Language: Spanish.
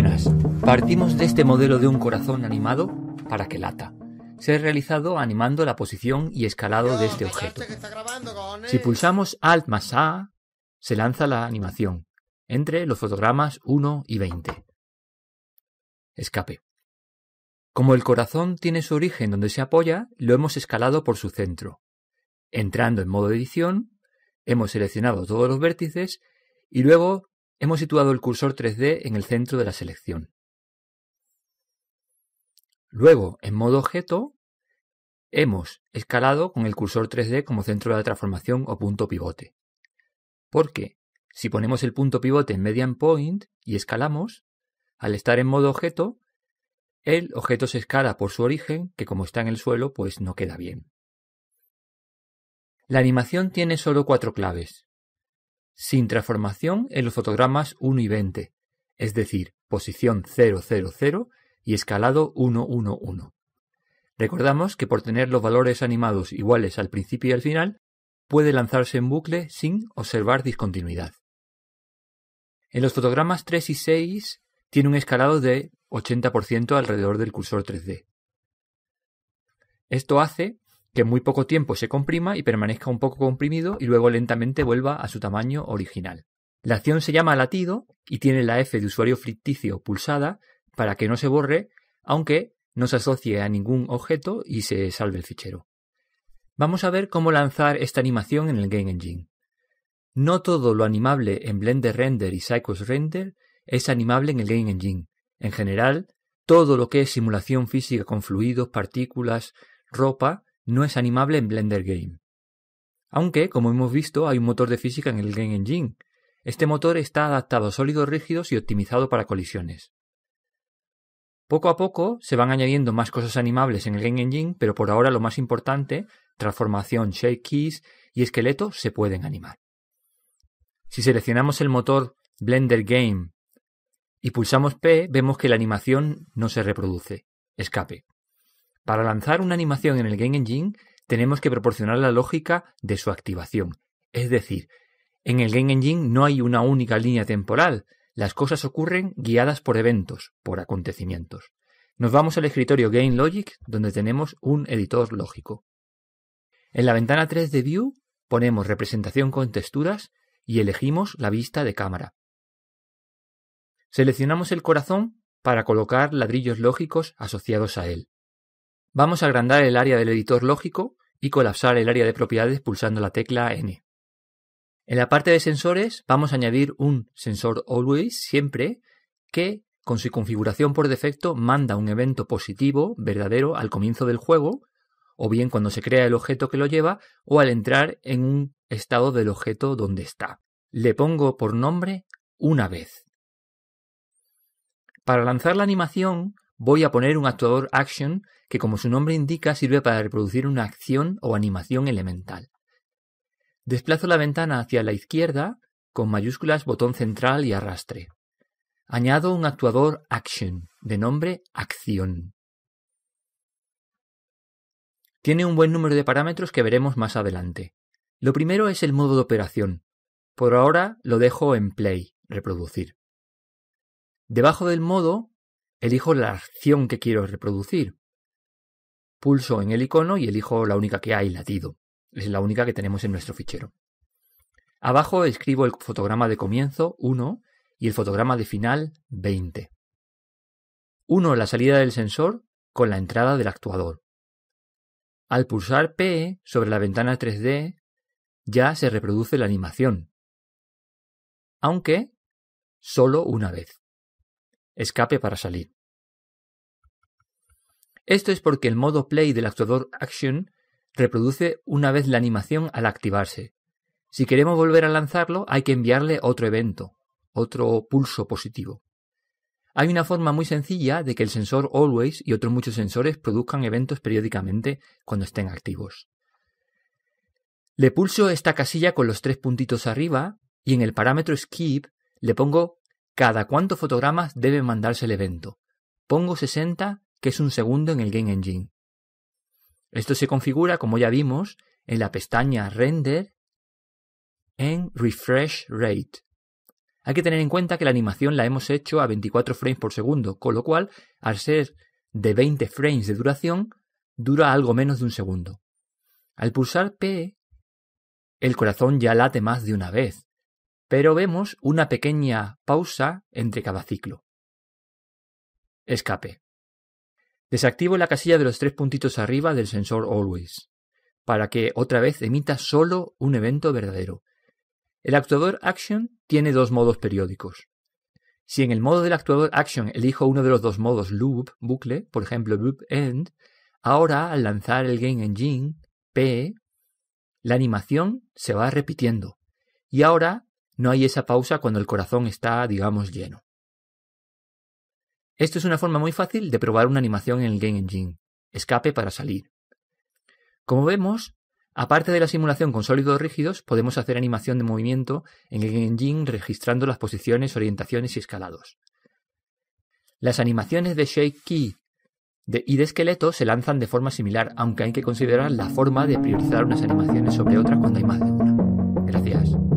Buenas, partimos de este modelo de un corazón animado para que lata. Se ha realizado animando la posición y escalado de este objeto. Si pulsamos Alt más A, se lanza la animación entre los fotogramas 1 y 20. Escape. Como el corazón tiene su origen donde se apoya, lo hemos escalado por su centro. Entrando en modo edición, hemos seleccionado todos los vértices y luego Hemos situado el cursor 3D en el centro de la selección. Luego, en modo objeto, hemos escalado con el cursor 3D como centro de la transformación o punto pivote. Porque si ponemos el punto pivote en median point y escalamos, al estar en modo objeto, el objeto se escala por su origen, que como está en el suelo, pues no queda bien. La animación tiene solo cuatro claves sin transformación en los fotogramas 1 y 20, es decir, posición 000 y escalado 111. Recordamos que por tener los valores animados iguales al principio y al final, puede lanzarse en bucle sin observar discontinuidad. En los fotogramas 3 y 6 tiene un escalado de 80% alrededor del cursor 3D. Esto hace que en muy poco tiempo se comprima y permanezca un poco comprimido y luego lentamente vuelva a su tamaño original. La acción se llama latido y tiene la F de usuario ficticio pulsada para que no se borre, aunque no se asocie a ningún objeto y se salve el fichero. Vamos a ver cómo lanzar esta animación en el Game Engine. No todo lo animable en Blender Render y Cycles Render es animable en el Game Engine. En general, todo lo que es simulación física con fluidos, partículas, ropa, no es animable en Blender Game. Aunque, como hemos visto, hay un motor de física en el Game Engine. Este motor está adaptado a sólidos rígidos y optimizado para colisiones. Poco a poco se van añadiendo más cosas animables en el Game Engine, pero por ahora lo más importante, transformación, shake keys y esqueleto se pueden animar. Si seleccionamos el motor Blender Game y pulsamos P, vemos que la animación no se reproduce, escape. Para lanzar una animación en el Game Engine, tenemos que proporcionar la lógica de su activación. Es decir, en el Game Engine no hay una única línea temporal. Las cosas ocurren guiadas por eventos, por acontecimientos. Nos vamos al escritorio Game Logic, donde tenemos un editor lógico. En la ventana 3 de View ponemos representación con texturas y elegimos la vista de cámara. Seleccionamos el corazón para colocar ladrillos lógicos asociados a él. Vamos a agrandar el área del editor lógico y colapsar el área de propiedades pulsando la tecla N. En la parte de sensores vamos a añadir un sensor always, siempre, que con su configuración por defecto manda un evento positivo, verdadero, al comienzo del juego, o bien cuando se crea el objeto que lo lleva, o al entrar en un estado del objeto donde está. Le pongo por nombre una vez. Para lanzar la animación voy a poner un actuador action que como su nombre indica sirve para reproducir una acción o animación elemental. Desplazo la ventana hacia la izquierda con mayúsculas botón central y arrastre. Añado un actuador action de nombre acción. Tiene un buen número de parámetros que veremos más adelante. Lo primero es el modo de operación. Por ahora lo dejo en play, reproducir. Debajo del modo elijo la acción que quiero reproducir. Pulso en el icono y elijo la única que hay latido. Es la única que tenemos en nuestro fichero. Abajo escribo el fotograma de comienzo 1 y el fotograma de final 20. 1 la salida del sensor con la entrada del actuador. Al pulsar P sobre la ventana 3D ya se reproduce la animación, aunque solo una vez escape para salir. Esto es porque el modo play del actuador Action reproduce una vez la animación al activarse. Si queremos volver a lanzarlo, hay que enviarle otro evento, otro pulso positivo. Hay una forma muy sencilla de que el sensor Always y otros muchos sensores produzcan eventos periódicamente cuando estén activos. Le pulso esta casilla con los tres puntitos arriba y en el parámetro Skip le pongo cada cuántos fotogramas debe mandarse el evento. Pongo 60, que es un segundo en el Game Engine. Esto se configura, como ya vimos, en la pestaña Render en Refresh Rate. Hay que tener en cuenta que la animación la hemos hecho a 24 frames por segundo, con lo cual, al ser de 20 frames de duración, dura algo menos de un segundo. Al pulsar P, el corazón ya late más de una vez pero vemos una pequeña pausa entre cada ciclo. Escape. Desactivo la casilla de los tres puntitos arriba del sensor Always, para que otra vez emita solo un evento verdadero. El actuador Action tiene dos modos periódicos. Si en el modo del actuador Action elijo uno de los dos modos Loop, bucle, por ejemplo Loop End, ahora al lanzar el Game Engine, P, la animación se va repitiendo. Y ahora no hay esa pausa cuando el corazón está, digamos, lleno. Esto es una forma muy fácil de probar una animación en el Game Engine. Escape para salir. Como vemos, aparte de la simulación con sólidos rígidos, podemos hacer animación de movimiento en el Game Engine registrando las posiciones, orientaciones y escalados. Las animaciones de Shake Key y de esqueleto se lanzan de forma similar, aunque hay que considerar la forma de priorizar unas animaciones sobre otras cuando hay más de una. Gracias.